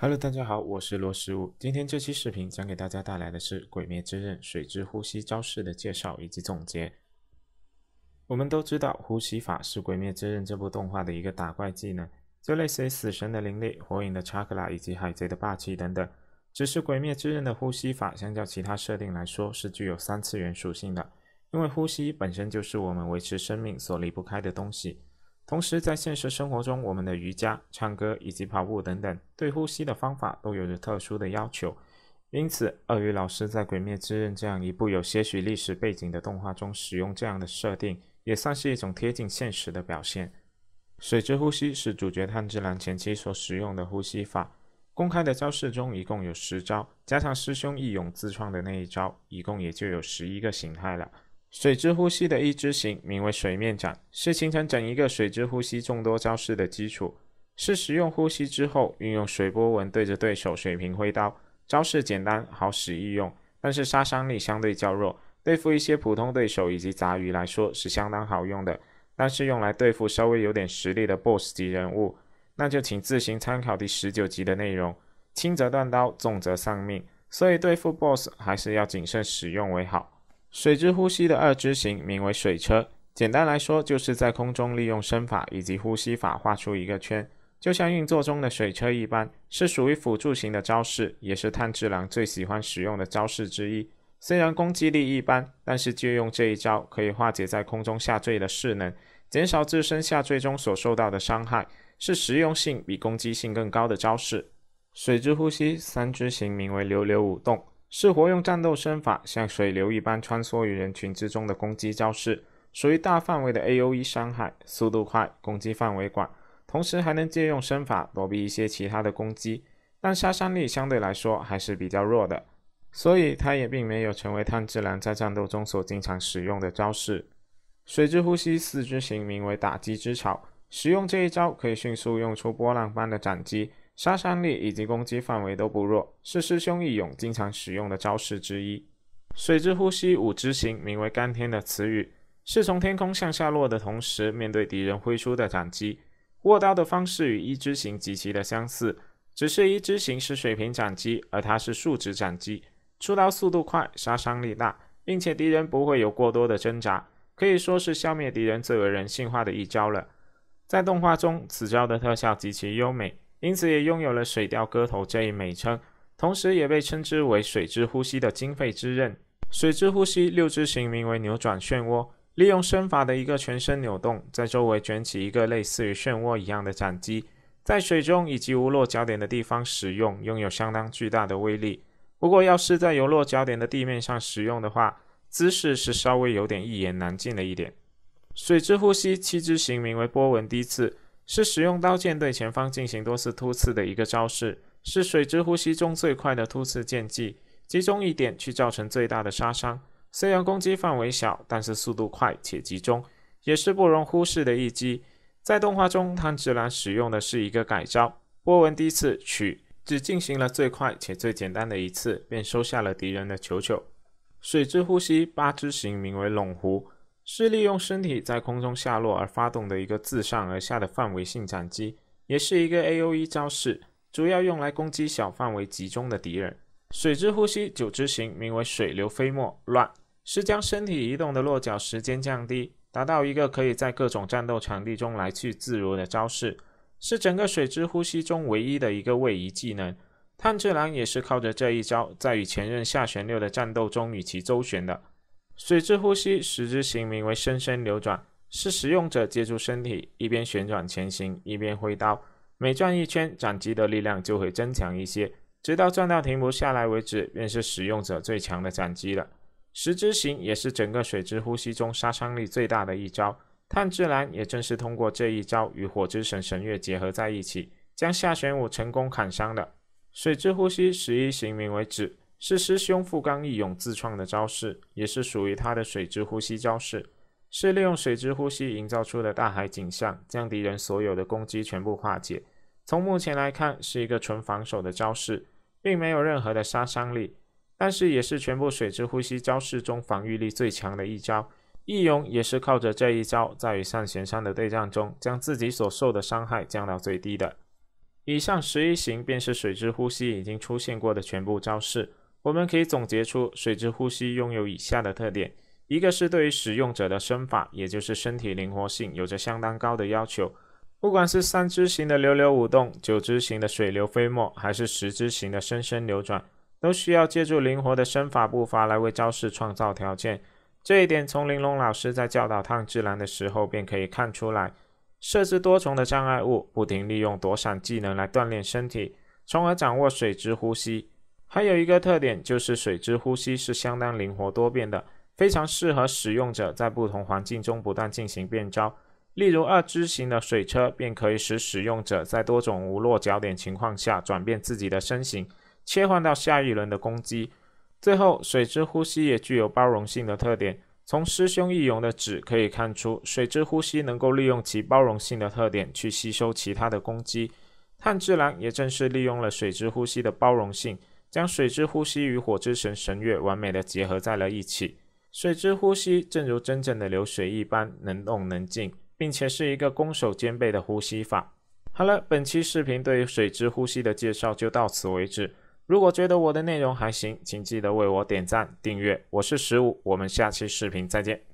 Hello，大家好，我是罗十五。今天这期视频将给大家带来的是《鬼灭之刃》水之呼吸招式的介绍以及总结。我们都知道，呼吸法是《鬼灭之刃》这部动画的一个打怪技能，就类似于死神的灵力、火影的查克拉以及海贼的霸气等等。只是《鬼灭之刃》的呼吸法相较其他设定来说，是具有三次元属性的，因为呼吸本身就是我们维持生命所离不开的东西。同时，在现实生活中，我们的瑜伽、唱歌以及跑步等等，对呼吸的方法都有着特殊的要求。因此，鳄鱼老师在《鬼灭之刃》这样一部有些许历史背景的动画中使用这样的设定，也算是一种贴近现实的表现。水之呼吸是主角炭治郎前期所使用的呼吸法。公开的招式中一共有十招，加上师兄义勇自创的那一招，一共也就有十一个形态了。水之呼吸的一之型名为水面斩，是形成整一个水之呼吸众多招式的基础。是使用呼吸之后，运用水波纹对着对手水平挥刀，招式简单好使易用，但是杀伤力相对较弱，对付一些普通对手以及杂鱼来说是相当好用的。但是用来对付稍微有点实力的 BOSS 级人物，那就请自行参考第十九集的内容，轻则断刀，重则丧命。所以对付 BOSS 还是要谨慎使用为好。水之呼吸的二之型名为水车，简单来说就是在空中利用身法以及呼吸法画出一个圈，就像运作中的水车一般，是属于辅助型的招式，也是炭治郎最喜欢使用的招式之一。虽然攻击力一般，但是借用这一招可以化解在空中下坠的势能，减少自身下坠中所受到的伤害，是实用性比攻击性更高的招式。水之呼吸三之型名为流流舞动。是活用战斗身法，像水流一般穿梭于人群之中的攻击招式，属于大范围的 A O E 伤害，速度快，攻击范围广，同时还能借用身法躲避一些其他的攻击，但杀伤力相对来说还是比较弱的，所以它也并没有成为炭治郎在战斗中所经常使用的招式。水之呼吸四之型名为打击之潮，使用这一招可以迅速用出波浪般的斩击。杀伤力以及攻击范围都不弱，是师兄义勇经常使用的招式之一。水之呼吸五之型，名为“干天”的词语，是从天空向下落的同时，面对敌人挥出的斩击，握刀的方式与一之型极其的相似，只是一之型是水平斩击，而它是竖直斩击。出刀速度快，杀伤力大，并且敌人不会有过多的挣扎，可以说是消灭敌人最为人性化的一招了。在动画中，此招的特效极其优美。因此也拥有了“水调歌头”这一美称，同时也被称之为“水之呼吸”的经费之刃。水之呼吸六之型名为扭转漩涡，利用身法的一个全身扭动，在周围卷起一个类似于漩涡一样的斩击，在水中以及无落脚点的地方使用，拥有相当巨大的威力。不过要是在有落脚点的地面上使用的话，姿势是稍微有点一言难尽的一点。水之呼吸七之型名为波纹低刺。是使用刀剑对前方进行多次突刺的一个招式，是水之呼吸中最快的突刺剑技，集中一点去造成最大的杀伤。虽然攻击范围小，但是速度快且集中，也是不容忽视的一击。在动画中，炭治郎使用的是一个改招，波纹低刺取，只进行了最快且最简单的一次，便收下了敌人的球球。水之呼吸八之形名为龙弧。是利用身体在空中下落而发动的一个自上而下的范围性斩击，也是一个 A O E 招式，主要用来攻击小范围集中的敌人。水之呼吸九之型名为水流飞沫乱，是将身体移动的落脚时间降低，达到一个可以在各种战斗场地中来去自如的招式，是整个水之呼吸中唯一的一个位移技能。炭治郎也是靠着这一招，在与前任下弦六的战斗中与其周旋的。水之呼吸十之形名为深深流转，是使用者借助身体一边旋转前行，一边挥刀。每转一圈，斩击的力量就会增强一些，直到转到停不下来为止，便是使用者最强的斩击了。十之行也是整个水之呼吸中杀伤力最大的一招。炭治郎也正是通过这一招与火之神神乐结合在一起，将下玄武成功砍伤的。水之呼吸十一行名为止。是师兄傅刚义勇自创的招式，也是属于他的水之呼吸招式。是利用水之呼吸营造出的大海景象，将敌人所有的攻击全部化解。从目前来看，是一个纯防守的招式，并没有任何的杀伤力。但是也是全部水之呼吸招式中防御力最强的一招。义勇也是靠着这一招，在与单弦山的对战中，将自己所受的伤害降到最低的。以上十一型便是水之呼吸已经出现过的全部招式。我们可以总结出水之呼吸拥有以下的特点：一个是对于使用者的身法，也就是身体灵活性，有着相当高的要求。不管是三支型的流流舞动、九支型的水流飞沫，还是十支型的生生流转，都需要借助灵活的身法步伐来为招式创造条件。这一点从玲珑老师在教导炭治兰的时候便可以看出来：设置多重的障碍物，不停利用躲闪技能来锻炼身体，从而掌握水之呼吸。还有一个特点就是水之呼吸是相当灵活多变的，非常适合使用者在不同环境中不断进行变招。例如二肢型的水车便可以使使用者在多种无落脚点情况下转变自己的身形，切换到下一轮的攻击。最后，水之呼吸也具有包容性的特点。从师兄易容的纸可以看出，水之呼吸能够利用其包容性的特点去吸收其他的攻击。炭之狼也正是利用了水之呼吸的包容性。将水之呼吸与火之神神乐完美的结合在了一起。水之呼吸正如真正的流水一般，能动能静，并且是一个攻守兼备的呼吸法。好了，本期视频对于水之呼吸的介绍就到此为止。如果觉得我的内容还行，请记得为我点赞、订阅。我是十五，我们下期视频再见。